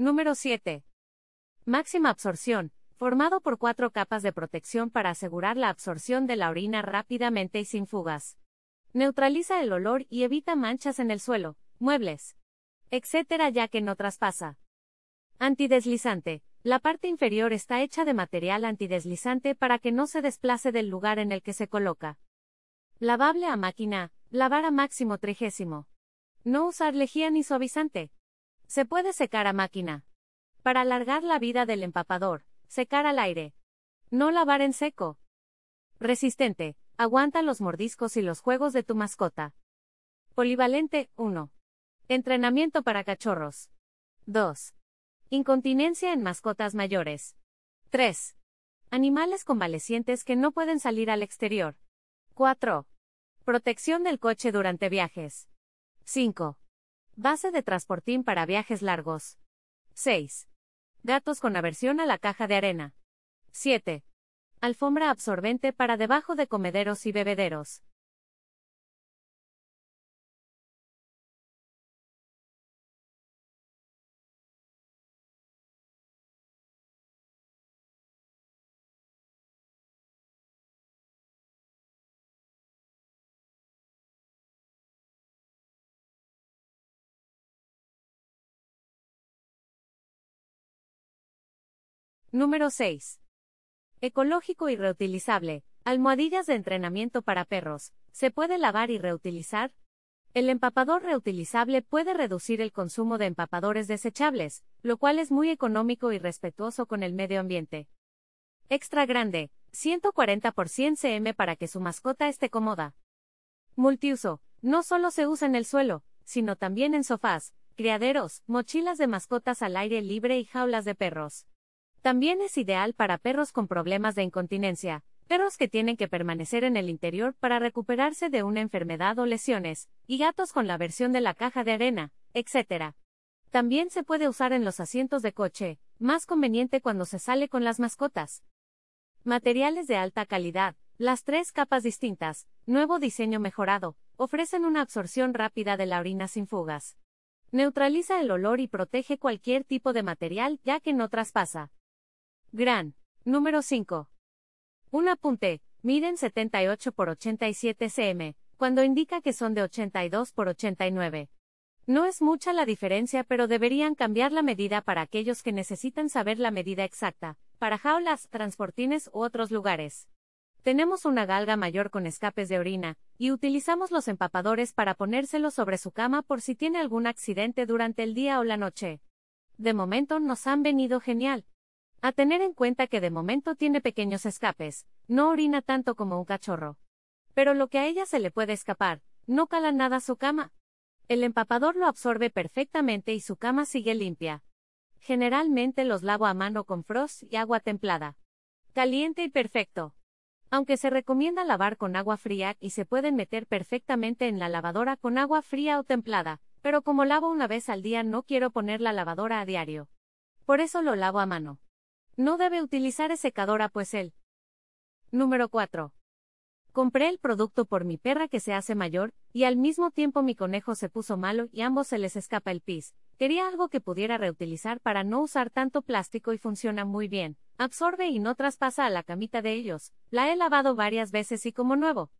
Número 7. Máxima absorción, formado por cuatro capas de protección para asegurar la absorción de la orina rápidamente y sin fugas. Neutraliza el olor y evita manchas en el suelo, muebles, etc., ya que no traspasa. Antideslizante. La parte inferior está hecha de material antideslizante para que no se desplace del lugar en el que se coloca. Lavable a máquina, lavar a máximo trigésimo. No usar lejía ni suavizante. Se puede secar a máquina. Para alargar la vida del empapador, secar al aire. No lavar en seco. Resistente, aguanta los mordiscos y los juegos de tu mascota. Polivalente 1. Entrenamiento para cachorros. 2. Incontinencia en mascotas mayores. 3. Animales convalecientes que no pueden salir al exterior. 4. Protección del coche durante viajes. 5. Base de transportín para viajes largos. 6. Gatos con aversión a la caja de arena. 7. Alfombra absorbente para debajo de comederos y bebederos. Número 6. Ecológico y reutilizable. Almohadillas de entrenamiento para perros. Se puede lavar y reutilizar. El empapador reutilizable puede reducir el consumo de empapadores desechables, lo cual es muy económico y respetuoso con el medio ambiente. Extra grande, 140 cm para que su mascota esté cómoda. Multiuso, no solo se usa en el suelo, sino también en sofás, criaderos, mochilas de mascotas al aire libre y jaulas de perros. También es ideal para perros con problemas de incontinencia, perros que tienen que permanecer en el interior para recuperarse de una enfermedad o lesiones, y gatos con la versión de la caja de arena, etc. También se puede usar en los asientos de coche, más conveniente cuando se sale con las mascotas. Materiales de alta calidad, las tres capas distintas, nuevo diseño mejorado, ofrecen una absorción rápida de la orina sin fugas. Neutraliza el olor y protege cualquier tipo de material ya que no traspasa, Gran. Número 5. Un apunte, miden 78 por 87 cm, cuando indica que son de 82 por 89. No es mucha la diferencia, pero deberían cambiar la medida para aquellos que necesitan saber la medida exacta, para jaulas, transportines u otros lugares. Tenemos una galga mayor con escapes de orina, y utilizamos los empapadores para ponérselo sobre su cama por si tiene algún accidente durante el día o la noche. De momento nos han venido genial. A tener en cuenta que de momento tiene pequeños escapes, no orina tanto como un cachorro. Pero lo que a ella se le puede escapar, no cala nada su cama. El empapador lo absorbe perfectamente y su cama sigue limpia. Generalmente los lavo a mano con frost y agua templada. Caliente y perfecto. Aunque se recomienda lavar con agua fría y se pueden meter perfectamente en la lavadora con agua fría o templada, pero como lavo una vez al día no quiero poner la lavadora a diario. Por eso lo lavo a mano. No debe utilizar secadora pues él. Número 4. Compré el producto por mi perra que se hace mayor, y al mismo tiempo mi conejo se puso malo y ambos se les escapa el pis. Quería algo que pudiera reutilizar para no usar tanto plástico y funciona muy bien. Absorbe y no traspasa a la camita de ellos. La he lavado varias veces y como nuevo.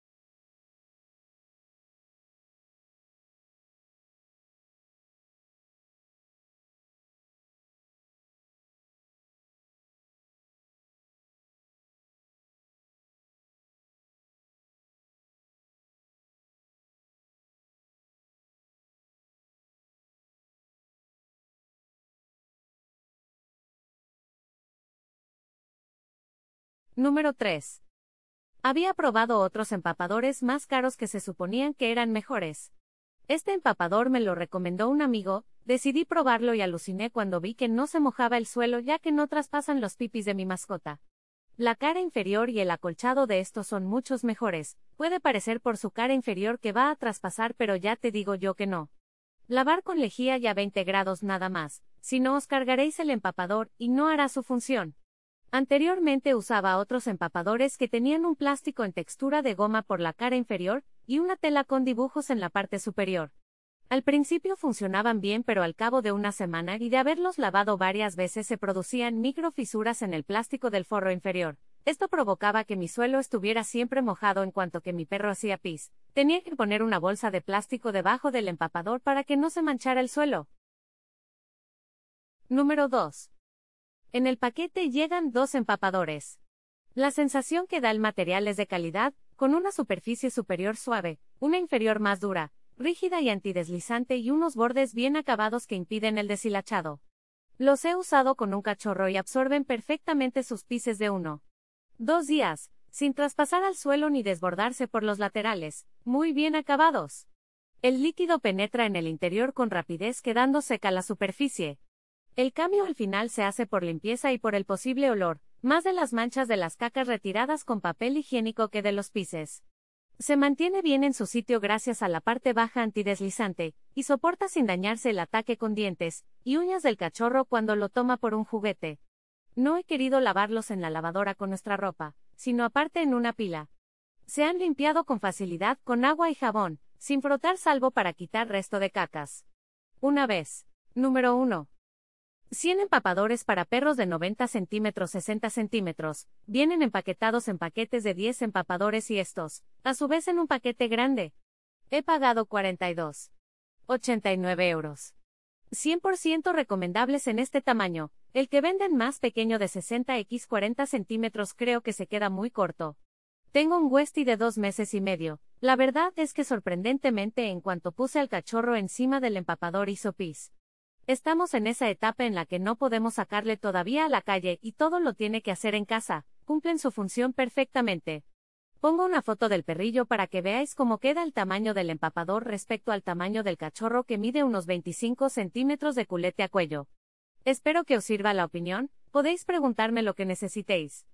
Número 3. Había probado otros empapadores más caros que se suponían que eran mejores. Este empapador me lo recomendó un amigo, decidí probarlo y aluciné cuando vi que no se mojaba el suelo ya que no traspasan los pipis de mi mascota. La cara inferior y el acolchado de estos son muchos mejores, puede parecer por su cara inferior que va a traspasar pero ya te digo yo que no. Lavar con lejía y a 20 grados nada más, si no os cargaréis el empapador y no hará su función. Anteriormente usaba otros empapadores que tenían un plástico en textura de goma por la cara inferior y una tela con dibujos en la parte superior. Al principio funcionaban bien pero al cabo de una semana y de haberlos lavado varias veces se producían microfisuras en el plástico del forro inferior. Esto provocaba que mi suelo estuviera siempre mojado en cuanto que mi perro hacía pis. Tenía que poner una bolsa de plástico debajo del empapador para que no se manchara el suelo. Número 2. En el paquete llegan dos empapadores. La sensación que da el material es de calidad, con una superficie superior suave, una inferior más dura, rígida y antideslizante y unos bordes bien acabados que impiden el deshilachado. Los he usado con un cachorro y absorben perfectamente sus pises de uno. Dos días, sin traspasar al suelo ni desbordarse por los laterales, muy bien acabados. El líquido penetra en el interior con rapidez quedando seca la superficie. El cambio al final se hace por limpieza y por el posible olor, más de las manchas de las cacas retiradas con papel higiénico que de los pises. Se mantiene bien en su sitio gracias a la parte baja antideslizante, y soporta sin dañarse el ataque con dientes y uñas del cachorro cuando lo toma por un juguete. No he querido lavarlos en la lavadora con nuestra ropa, sino aparte en una pila. Se han limpiado con facilidad con agua y jabón, sin frotar salvo para quitar resto de cacas. Una vez. Número 1. 100 empapadores para perros de 90 centímetros 60 centímetros, vienen empaquetados en paquetes de 10 empapadores y estos, a su vez en un paquete grande. He pagado 42. 89 euros. 100% recomendables en este tamaño, el que venden más pequeño de 60 x 40 centímetros creo que se queda muy corto. Tengo un Westy de dos meses y medio, la verdad es que sorprendentemente en cuanto puse al cachorro encima del empapador hizo pis. Estamos en esa etapa en la que no podemos sacarle todavía a la calle y todo lo tiene que hacer en casa, cumplen su función perfectamente. Pongo una foto del perrillo para que veáis cómo queda el tamaño del empapador respecto al tamaño del cachorro que mide unos 25 centímetros de culete a cuello. Espero que os sirva la opinión, podéis preguntarme lo que necesitéis.